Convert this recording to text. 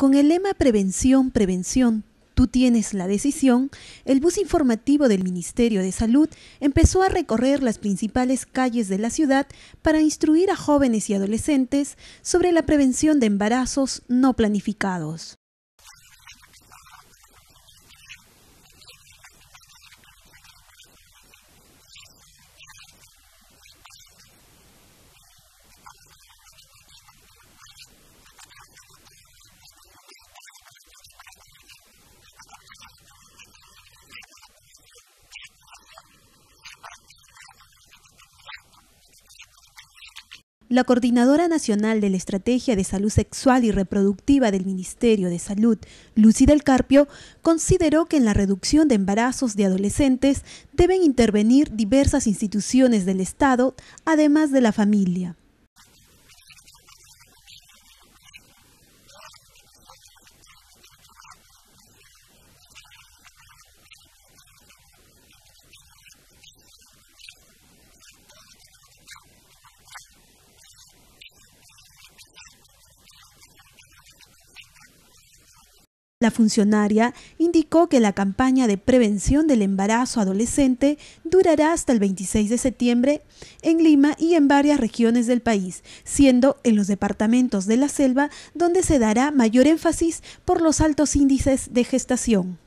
Con el lema Prevención, Prevención, tú tienes la decisión, el bus informativo del Ministerio de Salud empezó a recorrer las principales calles de la ciudad para instruir a jóvenes y adolescentes sobre la prevención de embarazos no planificados. La coordinadora nacional de la Estrategia de Salud Sexual y Reproductiva del Ministerio de Salud, Lucy del Carpio, consideró que en la reducción de embarazos de adolescentes deben intervenir diversas instituciones del Estado, además de la familia. La funcionaria indicó que la campaña de prevención del embarazo adolescente durará hasta el 26 de septiembre en Lima y en varias regiones del país, siendo en los departamentos de la selva donde se dará mayor énfasis por los altos índices de gestación.